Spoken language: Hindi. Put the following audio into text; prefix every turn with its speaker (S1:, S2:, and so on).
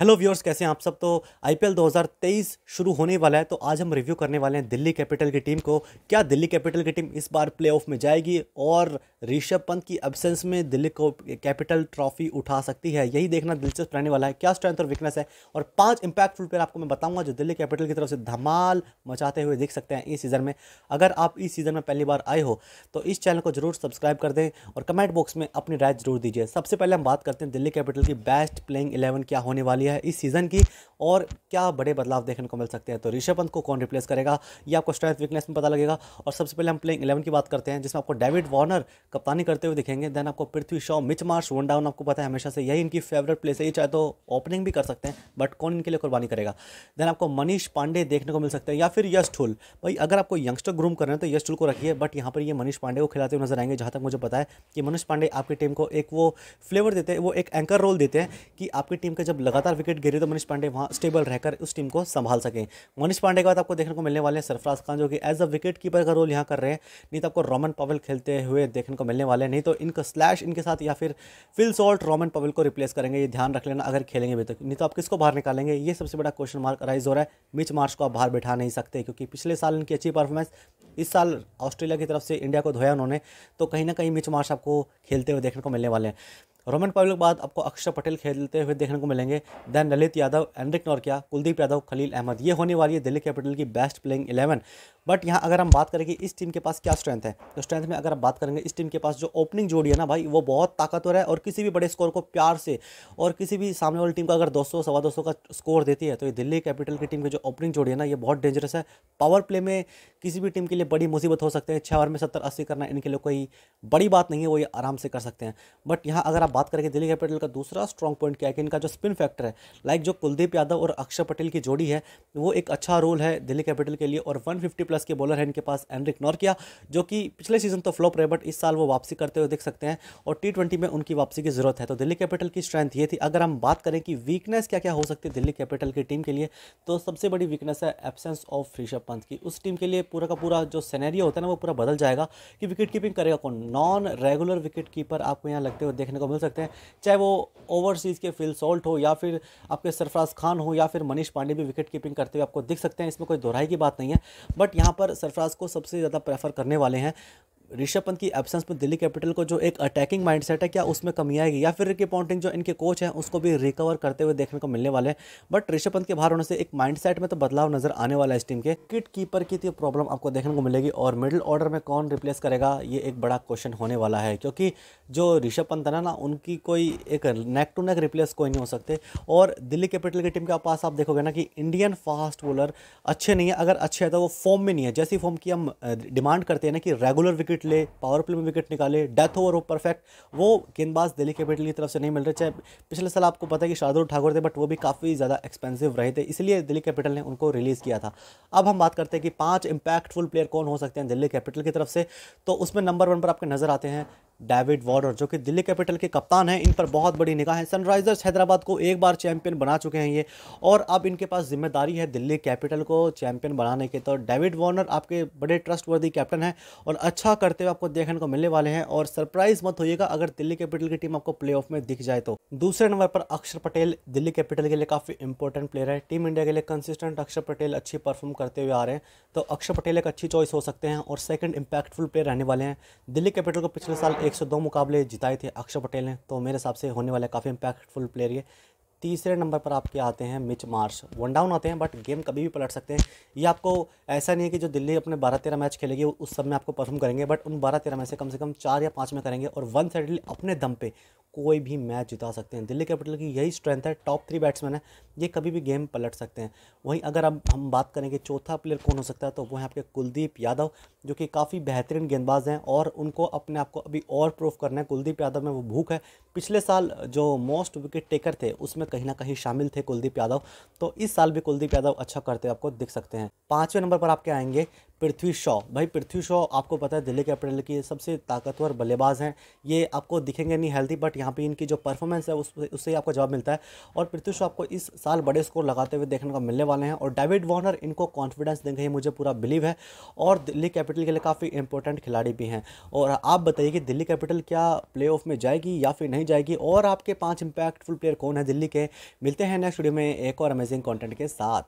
S1: हेलो व्यूअर्स कैसे हैं आप सब तो आईपीएल 2023 शुरू होने वाला है तो आज हम रिव्यू करने वाले हैं दिल्ली कैपिटल की टीम को क्या दिल्ली कैपिटल की टीम इस बार प्लेऑफ में जाएगी और ऋषभ पंत की एब्सेंस में दिल्ली को कैपिटल ट्रॉफी उठा सकती है यही देखना दिलचस्प रहने वाला है क्या स्ट्रेंथ और वीकनेस है और पाँच इम्पैक्टफुल प्लेयर आपको मैं बताऊँगा जो दिल्ली कैपिटल की तरफ से धमाल मचाते हुए देख सकते हैं इस सीज़न में अगर आप इस सीज़न में पहली बार आए हो तो इस चैनल को जरूर सब्सक्राइब कर दें और कमेंट बॉक्स में अपनी राय जरूर दीजिए सबसे पहले हम बात करते हैं दिल्ली कैपिटल की बेस्ट प्लेइंग इलेवन क्या होने वाली रही है इस सीज़न की और क्या बड़े बदलाव देखने को मिल सकते हैं तो ऋषभ पंत को कौन रिप्लेस करेगा ये आपको स्ट्रेंथ वीकनेस में पता लगेगा और सबसे पहले हम प्लेइंग इलेवन की बात करते हैं जिसमें आपको डेविड वार्नर कप्तानी करते हुए दिखेंगे देन आपको Prithvi Shaw Mitch Marsh one down आपको पता है हमेशा से यही इनकी फेवरेट प्लेस है ये चाहे तो ओपनिंग भी कर सकते हैं बट कौन इनके लिए कुर्बानी करेगा देन आपको मनीष पांडे देखने को मिल सकते हैं या फिर यश ठुल भाई अगर आपको यंगस्टर ग्रूम कर रहे हैं तो यश ठुल को रखिए बट यहाँ पर ये मनीष पांडे को खिलाते हुए नजर आएंगे जहाँ तक मुझे पता है कि मनीष पांडे आपकी टीम को एक वो फ्लेवर देते हैं वो एक एंकर रोल देते हैं कि आपकी टीम का जब लगातार विकेट गिरे तो मनीष पांडे वहाँ स्टेबल रहकर उस टीम को संभाल सकें मनीष पांडे के बाद आपको देखने को मिलने वाले हैं सरफराज खान जो कि एज अ विकेट कीपर का रोल यहाँ कर रहे हैं नहीं तो आपको रोमन पवेल खेलते हुए देखने को मिलने वाले नहीं तो इनका स्लैश इनके साथ या फिर फिल सॉल्ट रोमन पवल को रिप्लेस करेंगे ये ध्यान रख लेना अगर खेलेंगे भी तो नहीं तो आप किसको बाहर निकालेंगे ये सबसे बड़ा क्वेश्चन मार्क राइज हो रहा है मिच मार्च को आप बाहर बैठा नहीं सकते क्योंकि पिछले साल इनकी अच्छी परफॉर्मेंस इस साल ऑस्ट्रेलिया की तरफ से इंडिया को धोया उन्होंने तो कहीं ना कहीं मिच मार्च आपको खेलते हुए देखने को मिलने वाले हैं रोमन पब्लिक के बाद आपको अक्षर पटेल खेलते हुए देखने को मिलेंगे then Lalit Yadav Anrich Nortje Kuldeep Yadav Khaleel Ahmed ये होने वाली है दिल्ली कैपिटल की बेस्ट प्लेइंग इलेवन बट यहाँ अगर हम बात करेंगे इस टीम के पास क्या स्ट्रेंथ है तो स्ट्रेंथ में अगर हम बात करेंगे इस टीम के पास जो ओपनिंग जोड़ी है ना भाई वो बहुत ताकतवर है और किसी भी बड़े स्कोर को प्यार से और किसी भी सामने वाली टीम को अगर 200 सवा 200 का स्कोर देती है तो ये दिल्ली कैपिटल की टीम की जो ओपनिंग जोड़ी है ना ये बहुत डेंजरस है पावर प्ले में किसी भी टीम के लिए बड़ी मुसीबत हो सकते हैं छः ओवर में सत्तर अस्सी करना इनके लिए कोई बड़ी बात नहीं है वो ये आराम से कर सकते हैं बट यहाँ अगर आप बात करेंगे दिल्ली कैपिटल का दूसरा स्ट्रॉन्ग पॉइंट क्या है कि इनका जो स्पिन फैक्टर है लाइक जो कुलदीप यादव और अक्षर पटेल की जोड़ी है वो एक अच्छा रोल है दिल्ली कैपिटल के लिए और वन प्लस प्लस के बॉलर हैं इनके पास एनरिक नॉर्किया जो कि पिछले सीजन तो फ्लॉप रहे बट इस साल वो वापसी करते हुए देख सकते हैं और टी में उनकी वापसी की जरूरत है तो दिल्ली कैपिटल की स्ट्रेंथ ये थी अगर हम बात करें कि वीकनेस क्या क्या हो सकती है दिल्ली कैपिटल की टीम के लिए तो सबसे बड़ी वीकनेस है एबसेंस ऑफ ऋषभ पंत की उस टीम के लिए पूरा का पूरा जो सैनैरियो होता है ना वो पूरा बदल जाएगा कि विकेट कीपिंग करेगा कौन नॉन रेगुलर विकेट कीपर आपको यहाँ लगते हुए देखने को मिल सकते हैं चाहे वो ओवरसीज़ के फिल सॉल्ट हो या फिर आपके सरफराज खान हो या फिर मनीष पांडे भी विकेट कीपिंग करते हुए आपको दिख सकते हैं इसमें कोई दोहराई की बात नहीं है बट यहाँ यहाँ पर सरफराज को सबसे ज़्यादा प्रेफर करने वाले हैं ऋषभ पंत की एब्सेंस में दिल्ली कैपिटल को जो एक अटैकिंग माइंडसेट है क्या उसमें कमी आएगी या फिर रिकी पॉन्टिंग जो इनके कोच हैं उसको भी रिकवर करते हुए देखने को मिलने वाले हैं बट ऋषभ पंत के बाहर होने से एक माइंडसेट में तो बदलाव नजर आने वाला है इस टीम के किट कीपर की तो प्रॉब्लम आपको देखने को मिलेगी और मिडिल ऑर्डर में कौन रिप्लेस करेगा ये एक बड़ा क्वेश्चन होने वाला है क्योंकि जो ऋषभ पंत है ना उनकी कोई एक नेक टू नेक रिप्लेस कोई नहीं हो सकते और दिल्ली कैपिटल की टीम के पास आप देखोगे ना कि इंडियन फास्ट बॉलर अच्छे नहीं है अगर अच्छे है तो वो फॉर्म में नहीं है जैसी फॉर्म की हम डिमांड करते हैं ना कि रेगुलर विकेट विकेट ले पावर प्ले में विकेट निकाले डेथ ओवर हो परफेक्ट वो गेंदबाज दिल्ली कैपिटल की तरफ से नहीं मिल रहे चाहे पिछले साल आपको पता है कि शार्दुल ठाकुर थे बट वो भी काफ़ी ज़्यादा एक्सपेंसिव रहे थे इसलिए दिल्ली कैपिटल ने उनको रिलीज़ किया था अब हम बात करते हैं कि पाँच इंपैक्टफुल प्लेयर कौन हो सकते हैं दिल्ली कैपिटल की तरफ से तो उसमें नंबर वन पर आपके नज़र आते हैं डेविड वार्नर जो कि दिल्ली कैपिटल के कप्तान हैं इन पर बहुत बड़ी निगाह है सनराइजर्स हैदराबाद को एक बार चैंपियन बना चुके हैं ये और अब इनके पास जिम्मेदारी है दिल्ली कैपिटल को चैंपियन बनाने के तो डेविड वार्नर आपके बड़े ट्रस्टवर्दी कैप्टन हैं और अच्छा करते हुए आपको देखने को मिलने वाले हैं और सरप्राइज मत होइएगा अगर दिल्ली कैपिटल की टीम आपको प्ले में दिख जाए तो दूसरे नंबर पर अक्षर पटेल दिल्ली कैपिटल के लिए काफ़ी इंपॉर्टेंट प्लेयर है टीम इंडिया के लिए कंसिस्टेंट अक्षर पटेल अच्छी परफॉर्म करते हुए आ रहे हैं तो अक्षर पटेल एक अच्छी चॉइस हो सकते हैं और सेकंड इंपैक्टफुल प्लेयर रहने वाले हैं दिल्ली कैपिटल को पिछले साल 102 मुकाबले जिताए थे अक्षर पटेल ने तो मेरे हिसाब से होने वाला काफ़ी इम्पैक्टफुल प्लेयर ये तीसरे नंबर पर आपके आते हैं मिच मार्श वन डाउन आते हैं बट गेम कभी भी पलट सकते हैं ये आपको ऐसा नहीं है कि जो दिल्ली अपने बारह तेरह मैच खेलेगी उस सब में आपको परफॉर्म करेंगे बट उन बारह तेरह में से कम से कम चार या पाँच में करेंगे और वन साइडली अपने दम पे कोई भी मैच जिता सकते हैं दिल्ली कैपिटल की यही स्ट्रेंथ है टॉप थ्री बैट्समैन है ये कभी भी गेम पलट सकते हैं वहीं अगर अब हम बात करेंगे चौथा प्लेयर कौन हो सकता है तो वो है आपके कुलदीप यादव जो कि काफ़ी बेहतरीन गेंदबाज हैं और उनको अपने आप को अभी और प्रूफ करना है कुलदीप यादव में वो भूख है पिछले साल जो मोस्ट विकेट टेकर थे उसमें कहीं ना कहीं शामिल थे कुलदीप यादव तो इस साल भी कुलदीप यादव अच्छा करते आपको दिख सकते हैं पाँचवें नंबर पर आपके आएंगे पृथ्वी शॉ भाई पृथ्वी शॉ आपको पता है दिल्ली कैपिटल के सबसे ताकतवर बल्लेबाज हैं ये आपको दिखेंगे नहीं हेल्थी बट यहाँ पे इनकी जो परफॉर्मेंस है उस उससे ही आपको जवाब मिलता है और पृथ्वी शॉ आपको इस साल बड़े स्कोर लगाते हुए देखने को मिलने वाले हैं और डेविड वार्नर इनको कॉन्फिडेंस देंगे ये मुझे पूरा बिलीव है और दिल्ली कैपिटल के लिए काफ़ी इंपॉर्टेंट खिलाड़ी भी हैं और आप बताइए कि दिल्ली कैपिटल क्या प्ले में जाएगी या फिर नहीं जाएगी और आपके पाँच इम्पैक्टफुल प्लेयर कौन है दिल्ली के मिलते हैं नेक्स्ट वीडियो में एक और अमेजिंग कॉन्टेंट के साथ